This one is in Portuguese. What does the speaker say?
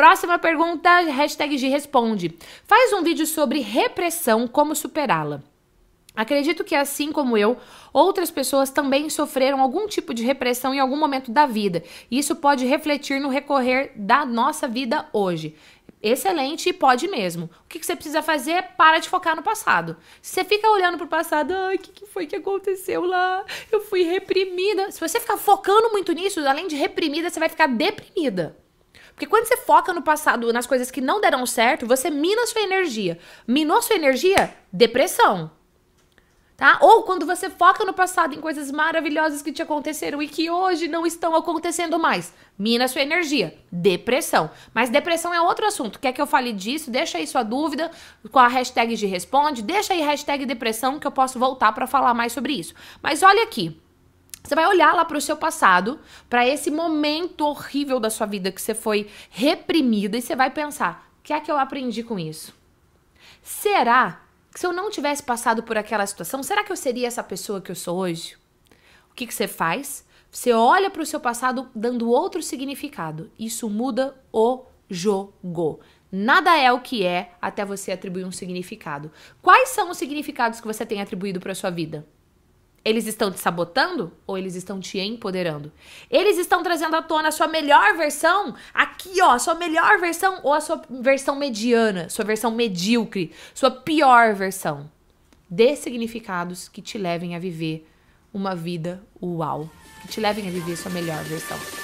Próxima pergunta, hashtag G responde. Faz um vídeo sobre repressão, como superá-la. Acredito que, assim como eu, outras pessoas também sofreram algum tipo de repressão em algum momento da vida. Isso pode refletir no recorrer da nossa vida hoje. Excelente e pode mesmo. O que, que você precisa fazer? Para de focar no passado. Se você fica olhando para o passado, o que, que foi que aconteceu lá? Eu fui reprimida. Se você ficar focando muito nisso, além de reprimida, você vai ficar deprimida. Porque quando você foca no passado, nas coisas que não deram certo, você mina a sua energia. Minou sua energia? Depressão. Tá? Ou quando você foca no passado em coisas maravilhosas que te aconteceram e que hoje não estão acontecendo mais, mina sua energia, depressão. Mas depressão é outro assunto. Quer que eu fale disso? Deixa aí sua dúvida com a hashtag de responde, deixa aí hashtag depressão que eu posso voltar para falar mais sobre isso. Mas olha aqui, você vai olhar lá para o seu passado, para esse momento horrível da sua vida que você foi reprimida e você vai pensar: o que é que eu aprendi com isso? Será que se eu não tivesse passado por aquela situação, será que eu seria essa pessoa que eu sou hoje? O que, que você faz? Você olha para o seu passado dando outro significado. Isso muda o jogo. Nada é o que é até você atribuir um significado. Quais são os significados que você tem atribuído para a sua vida? Eles estão te sabotando ou eles estão te empoderando? Eles estão trazendo à tona a sua melhor versão, aqui ó, a sua melhor versão ou a sua versão mediana, sua versão medíocre, sua pior versão. Dê significados que te levem a viver uma vida uau, que te levem a viver sua melhor versão.